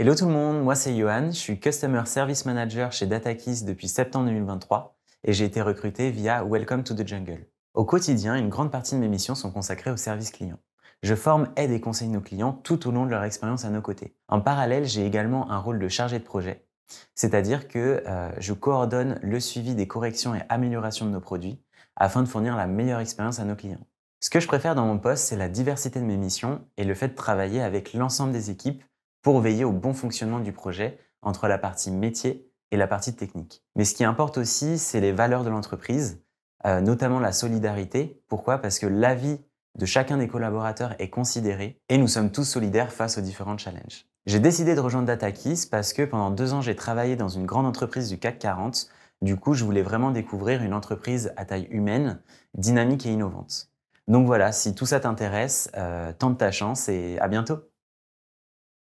Hello tout le monde, moi c'est Johan, je suis Customer Service Manager chez DataKeys depuis septembre 2023 et j'ai été recruté via Welcome to the Jungle. Au quotidien, une grande partie de mes missions sont consacrées au service client. Je forme, aide et conseille nos clients tout au long de leur expérience à nos côtés. En parallèle, j'ai également un rôle de chargé de projet, c'est-à-dire que euh, je coordonne le suivi des corrections et améliorations de nos produits afin de fournir la meilleure expérience à nos clients. Ce que je préfère dans mon poste, c'est la diversité de mes missions et le fait de travailler avec l'ensemble des équipes pour veiller au bon fonctionnement du projet entre la partie métier et la partie technique. Mais ce qui importe aussi, c'est les valeurs de l'entreprise, euh, notamment la solidarité. Pourquoi Parce que l'avis de chacun des collaborateurs est considéré et nous sommes tous solidaires face aux différents challenges. J'ai décidé de rejoindre DataKiss parce que pendant deux ans, j'ai travaillé dans une grande entreprise du CAC 40. Du coup, je voulais vraiment découvrir une entreprise à taille humaine, dynamique et innovante. Donc voilà, si tout ça t'intéresse, euh, tente ta chance et à bientôt